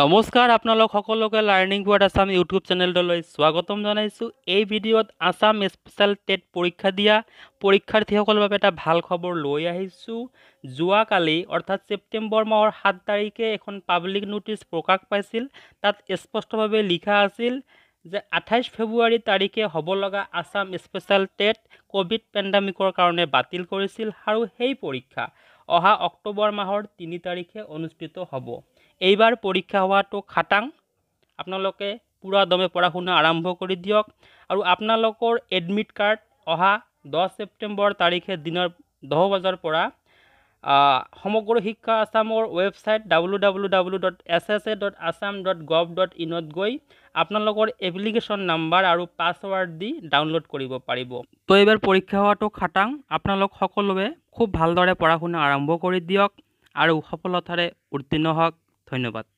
নমস্কার আপনার সকলকে লার্নিং ওয়ার্ড আসাম ইউটিউব চ্যানেলটলে স্বাগত জানাইছো এই ভিডিওত আসাম স্পেশাল টেট পরীক্ষা দিয়া পরীক্ষার্থী সকলের একটা ভাল খবর লই আহিছো যা কালি অর্থাৎ সেপ্টেম্বর মাহর সাত তারিখে এখন পাবলিক নোটিস প্রকাশ পাইছিল তাত স্পষ্টভাবে লিখা আছিল যে আঠাইশ ফেব্রুয়ারি তারিখে হবলগা আসাম স্পেশাল টেট কোভিড পেন্ডামিকর কারণে বাতিল করেছিল আর সেই পরীক্ষা অহা অক্টোবর মাহর তিন তারিখে অনুষ্ঠিত হব এইবাৰ পৰীক্ষা হোৱাটো খাটাং আপোনালোকে পুৰা দমে পঢ়া শুনা আৰম্ভ কৰি দিয়ক আৰু আপোনালোকৰ এডমিট কাৰ্ড অহা দহ ছেপ্টেম্বৰ তাৰিখে দিনৰ দহ বজাৰ পৰা সমগ্ৰ শিক্ষা আছামৰ website W W W dot S S A dot Assam dot gov dot ইনত গৈ আপোনালোকৰ এপ্লিকেশ্যন নাম্বাৰ আৰু পাছৱৰ্ড দি ডাউনলোড কৰিব পাৰিব তো এইবাৰ পৰীক্ষা হোৱাটো খাটাং আপোনালোক সকলোৱে খুব ভালদৰে পঢ়া শুনা আৰম্ভ কৰি দিয়ক আৰু সফলতাৰে উত্তীৰ্ণ হওক ধন্যবাদ